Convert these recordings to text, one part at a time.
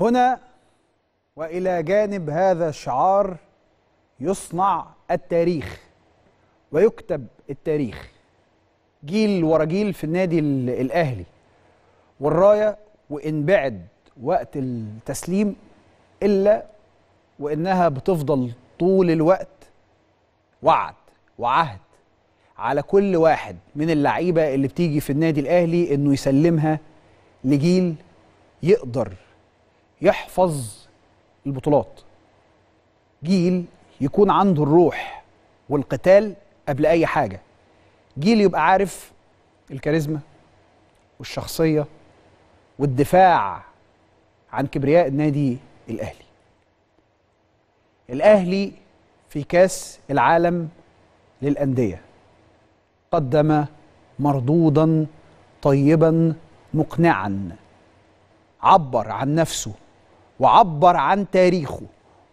هنا والى جانب هذا الشعار يصنع التاريخ ويكتب التاريخ جيل ورا جيل في النادي الاهلي والرايه وان بعد وقت التسليم الا وانها بتفضل طول الوقت وعد وعهد على كل واحد من اللعيبه اللي بتيجي في النادي الاهلي انه يسلمها لجيل يقدر يحفظ البطولات جيل يكون عنده الروح والقتال قبل اي حاجه جيل يبقى عارف الكاريزما والشخصيه والدفاع عن كبرياء النادي الاهلي الاهلي في كاس العالم للانديه قدم مردودا طيبا مقنعا عبر عن نفسه وعبر عن تاريخه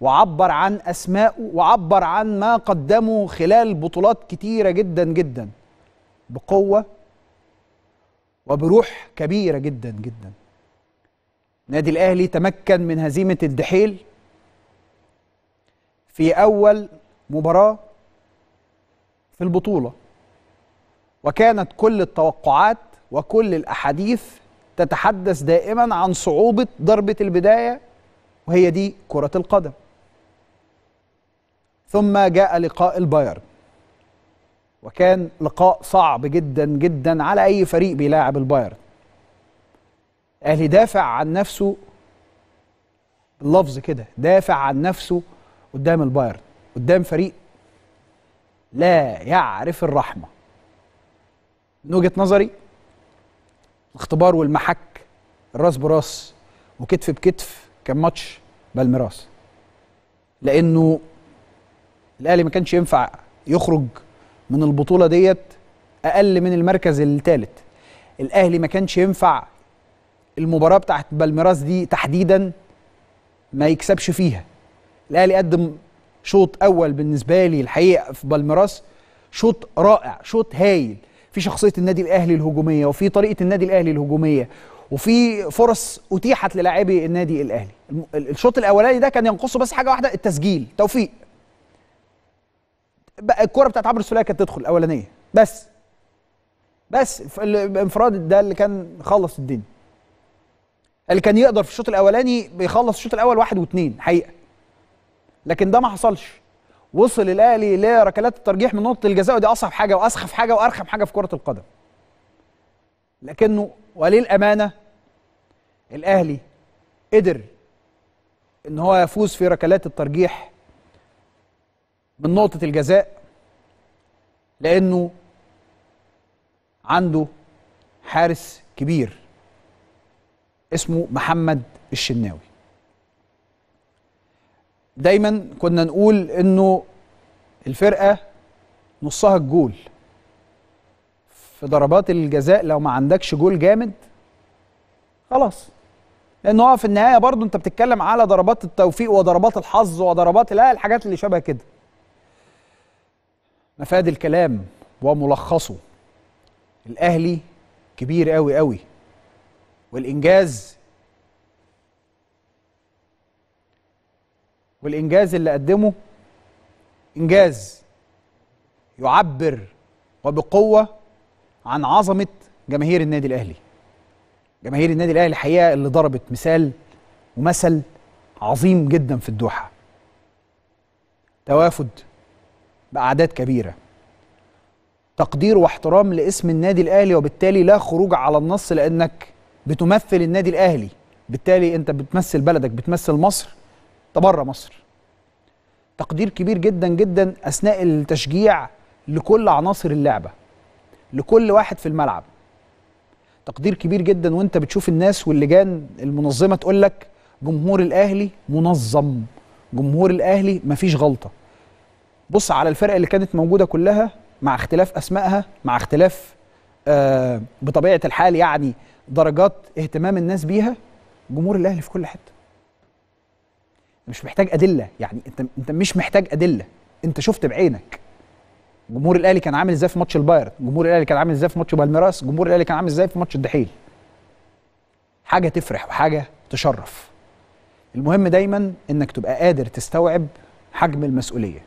وعبر عن أسمائه وعبر عن ما قدمه خلال بطولات كتيرة جدا جدا بقوة وبروح كبيرة جدا جدا نادي الأهلي تمكن من هزيمة الدحيل في أول مباراة في البطولة وكانت كل التوقعات وكل الأحاديث تتحدث دائما عن صعوبة ضربة البداية وهي دي كرة القدم ثم جاء لقاء البايرن وكان لقاء صعب جدا جدا على أي فريق بيلاعب البايرن الأهلي دافع عن نفسه باللفظ كده دافع عن نفسه قدام البايرن قدام فريق لا يعرف الرحمة من وجهة نظري الاختبار والمحك الراس براس وكتف بكتف كان ماتش بالميراس لانه الاهلي ما كانش ينفع يخرج من البطوله ديت اقل من المركز الثالث الاهلي ما كانش ينفع المباراه بتاعت بالميراس دي تحديدا ما يكسبش فيها الاهلي قدم شوط اول بالنسبه لي الحقيقه في بالميراس شوط رائع شوط هايل في شخصيه النادي الاهلي الهجوميه وفي طريقه النادي الاهلي الهجوميه وفي فرص اتيحت للاعبي النادي الاهلي الشوط الاولاني ده كان ينقصه بس حاجه واحده التسجيل توفيق الكره بتاعت عمرو السوليه كانت تدخل الاولانيه بس بس الانفراد ده اللي كان خلص الدنيا اللي كان يقدر في الشوط الاولاني بيخلص الشوط الاول واحد واثنين حقيقه لكن ده ما حصلش وصل الاهلي لركلات الترجيح من نقطه الجزاء ودي اصعب حاجه واسخف حاجه وارخم حاجه في كره القدم لكنه وللأمانة الامانه الاهلي قدر ان هو يفوز في ركلات الترجيح من نقطه الجزاء لانه عنده حارس كبير اسمه محمد الشناوي دايما كنا نقول انه الفرقه نصها الجول في ضربات الجزاء لو ما عندكش جول جامد خلاص لان هو في النهايه برضو انت بتتكلم على ضربات التوفيق وضربات الحظ وضربات لا الحاجات اللي شبه كده مفاد الكلام وملخصه الاهلي كبير قوي قوي والانجاز والانجاز اللي قدمه انجاز يعبر وبقوه عن عظمه جماهير النادي الاهلي جماهير النادي الاهلي الحقيقه اللي ضربت مثال ومثل عظيم جدا في الدوحه توافد باعداد كبيره تقدير واحترام لاسم النادي الاهلي وبالتالي لا خروج على النص لانك بتمثل النادي الاهلي بالتالي انت بتمثل بلدك بتمثل مصر انت بره مصر تقدير كبير جدا جدا اثناء التشجيع لكل عناصر اللعبه لكل واحد في الملعب تقدير كبير جدا وانت بتشوف الناس واللجان المنظمه تقول لك جمهور الاهلي منظم جمهور الاهلي مفيش غلطه بص على الفرق اللي كانت موجوده كلها مع اختلاف اسمائها مع اختلاف آه بطبيعه الحال يعني درجات اهتمام الناس بيها جمهور الاهلي في كل حته مش محتاج ادله يعني انت انت مش محتاج ادله انت شفت بعينك جمهور الاهلي كان عامل ازاي في ماتش البايرن جمهور الاهلي كان عامل ازاي في ماتش بالميراس جمهور الاهلي كان عامل ازاي في ماتش الدحيل حاجه تفرح وحاجه تشرف المهم دايما انك تبقى قادر تستوعب حجم المسؤوليه